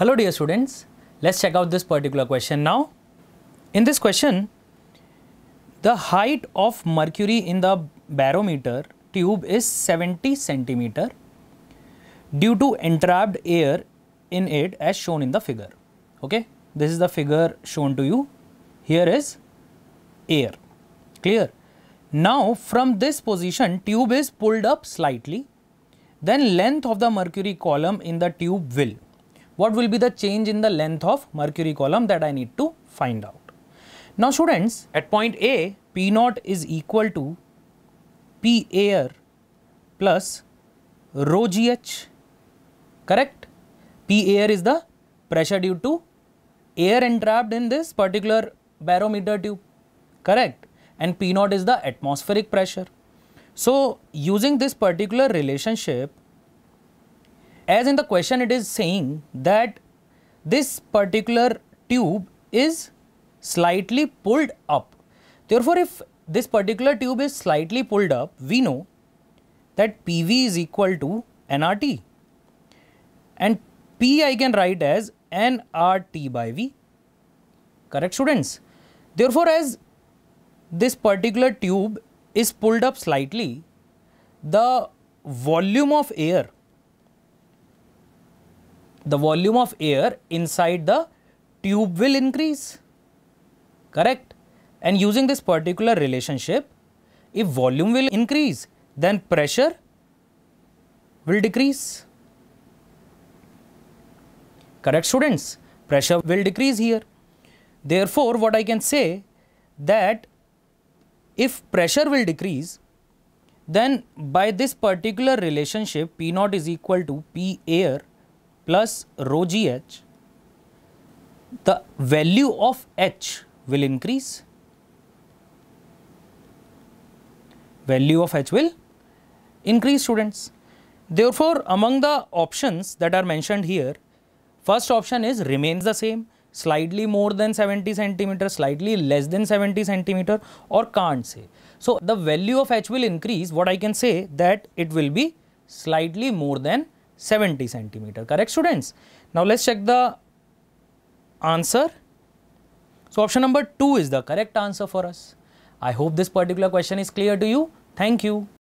Hello dear students, let's check out this particular question now. In this question, the height of mercury in the barometer tube is 70 centimeter due to entrapped air in it as shown in the figure. Okay, this is the figure shown to you. Here is air, clear. Now from this position tube is pulled up slightly, then length of the mercury column in the tube will what will be the change in the length of mercury column that I need to find out. Now students, at point A, P naught is equal to P air plus rho GH, correct? P air is the pressure due to air entrapped in this particular barometer tube, correct? And P naught is the atmospheric pressure. So, using this particular relationship, as in the question it is saying that this particular tube is slightly pulled up. Therefore, if this particular tube is slightly pulled up, we know that PV is equal to nRT and P I can write as nRT by V, correct students. Therefore, as this particular tube is pulled up slightly, the volume of air the volume of air inside the tube will increase, correct? And using this particular relationship, if volume will increase, then pressure will decrease. Correct students, pressure will decrease here. Therefore, what I can say that if pressure will decrease, then by this particular relationship, P naught is equal to P air plus rho gh, the value of h will increase. Value of h will increase students. Therefore, among the options that are mentioned here, first option is remains the same, slightly more than 70 centimeter, slightly less than 70 centimeter or can't say. So, the value of h will increase, what I can say that it will be slightly more than 70 centimeter. Correct students? Now, let us check the answer. So, option number 2 is the correct answer for us. I hope this particular question is clear to you. Thank you.